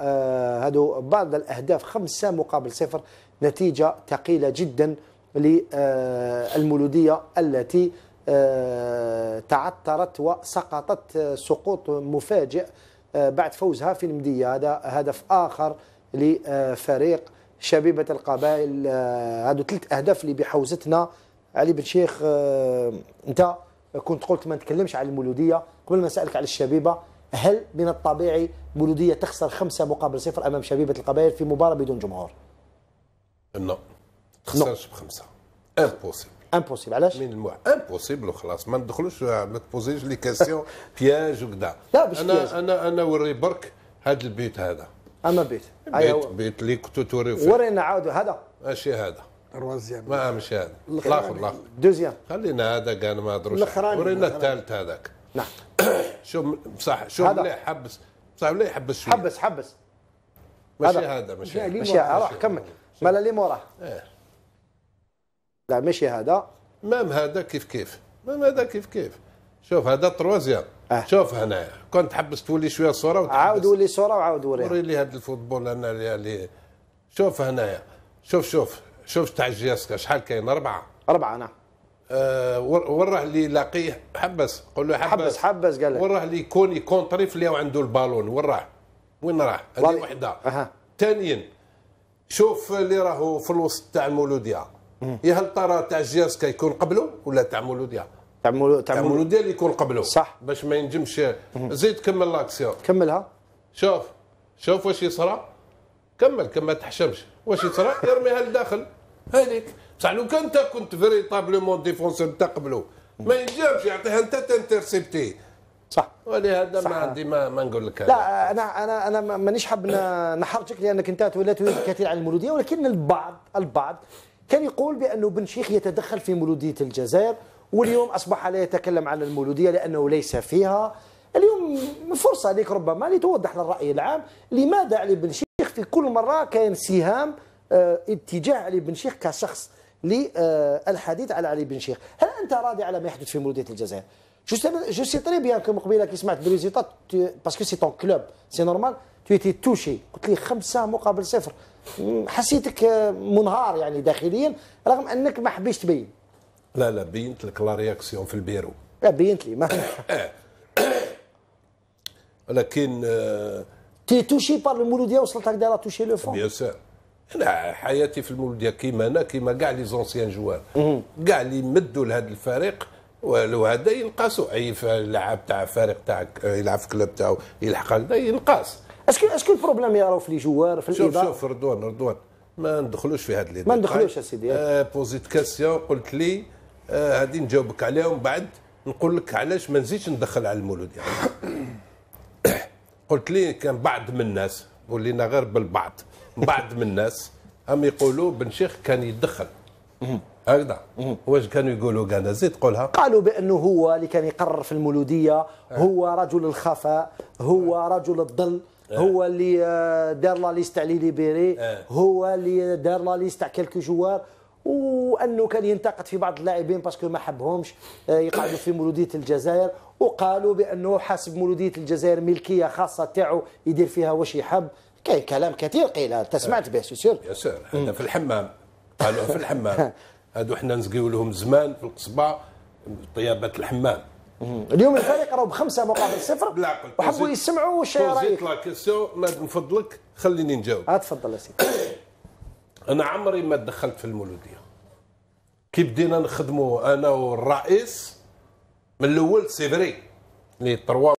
آه، هادو بعض الأهداف خمسة مقابل صفر نتيجة ثقيلة جدا للمولودية التي آه، تعثرت وسقطت سقوط مفاجئ آه، بعد فوزها في المدية هذا هدف آخر لفريق شبيبة القبائل هادو ثلاث أهداف اللي بحوزتنا علي بن شيخ أنت كنت قلت ما نتكلمش على المولودية قبل ما نسألك على الشبيبة هل من الطبيعي مولودية تخسر خمسة مقابل صفر أمام شبيبة القبائل في مباراة بدون جمهور؟ لا تخسرش بخمسة امبوسيبل امبوسيبل علاش؟ من الموع امبوسيبل وخلاص ما ندخلوش ما تبوزيش لي كاسيون بياج وكذا لا باش انا انا انا وري برك هذا البيت هذا اما بيت بيت, أيوة. بيت اللي كنتو توريو فيه ورينا عاودوا هذا ماشي هذا روازيام ما مش هذا الاخر الاخر دوزيام خلينا هذا كان ما هضروش ورينا الثالث هذاك نعم شو صح شو مليح حبس صح مليح حبس شوي حبس حبس ماشي هذا ماشي هذا ماشي راح كمل مالا اللي موراه إيه. لا ماشي هذا مام هذا كيف كيف مام هذا كيف كيف شوف هذا تروازيام آه. شوف هنا كنت تحبس تولي شويه الصوره وتحبس. عاود ولي صوره وعاود وري وري لي هذا الفوتبول انا اللي شوف هنايا شوف شوف شوف تاع الجياسكا شحال كاين اربعه اربعه نعم آه، وين وراه اللي لاقيه حبس قول له حبس حبس, حبس قال لك وراه اللي يكون يكونتري في اللي عنده البالون وين راح؟ وين راه هذه وحده ثانيا شوف اللي راهو في الوسط تاع المولوديا يا هل ترى تاع جياسكا يكون قبله ولا تاع مولوديه تاع مولوديه اللي يكون قبله صح باش ما ينجمش زيد كمل لاكسيون كملها شوف شوف واش يصرى كمل كما تحشمش واش يصرى يرميها لداخل هذيك بصح لو كان انت كنت فريتابلومون ديفونسور تقبله ما ينجمش يعطيها انت تنترسبتي صح ولهذا ما عندي ما, ما نقول لك لا انا انا انا مانيش حاب نحرجك لانك انت توليت كثير عن المولوديه ولكن البعض البعض كان يقول بانه بن شيخ يتدخل في مولوديه الجزائر واليوم اصبح لا يتكلم عن المولوديه لانه ليس فيها اليوم فرصه لك ربما لتوضح للراي العام لماذا علي بن شيخ في كل مره كان سهام آه، اتجاه علي بن شيخ كشخص للحديث على علي بن شيخ هل أنت راضي على ما يحدث في مولودية الجزائر جو سي تري بيان كو قبيله كي سمعت بريزيطا باسكو سي طون كلوب سي نورمال تو ايتي توشي قلت لي خمسة مقابل صفر حسيتك منهار يعني داخليا رغم انك ما حبيتش تبين لا لا بينت لك لا رياكسيون في البيرو لا بينت لي ما لكن آه، تي توشي بار المولوديه وصلت هكذا لا توشي لو فون بيان سور انا حياتي في المولوديه كيما انا كيما كاع لي زونسيان جوار كاع اللي مدوا لهذا الفريق ولو هذا ينقاسوا اي لاعب تاع فريق تاع يلعب في كلوب تاعو يلحق هذا ينقاس اسكو اسكو البروبليم يراو في لي جوار في الاداره شوف شوف رضوان رضوان ما ندخلوش في هذا ما ندخلوش اسيدي آه بوزيت كاسيون قلت لي آه هذه نجاوبك عليهم بعد نقول لك علاش ما نزيدش ندخل على المولود يعني قلت لي كان بعض من الناس ولينا غير بالبعض بعض من الناس هم يقولوا بن شيخ كان يتدخل هكذا واش كانوا يقولوا كان زيد قولها قالوا بانه هو اللي كان يقرر في المولوديه هو رجل الخفاء هو رجل الظل إيه. آه، إيه. هو اللي دار لا ليست على ليبيري هو اللي دار لا ليست تاع كلكو جوار وانه كان ينتقد في بعض اللاعبين باسكو ما حبهمش آه، يقعدوا في مولوديه الجزائر وقالوا بانه حاسب مولوديه الجزائر ملكيه خاصه تاعو يدير فيها واش يحب كاين كلام كثير قيل انت سمعت به سي سير سير هذا في الحمام قالوه في الحمام هادو حنا نسقيو لهم زمان في القصبه طيابه الحمام اليوم الفريق راهو بخمسه مقابل صفر وحبوا يسمعوا واش رايك لا كيسيون من فضلك خليني نجاوب آه، تفضل يا سيدي انا عمري ما دخلت في المولوديه كي بدينا نخدموا انا والرئيس من الاول سي فري لي 3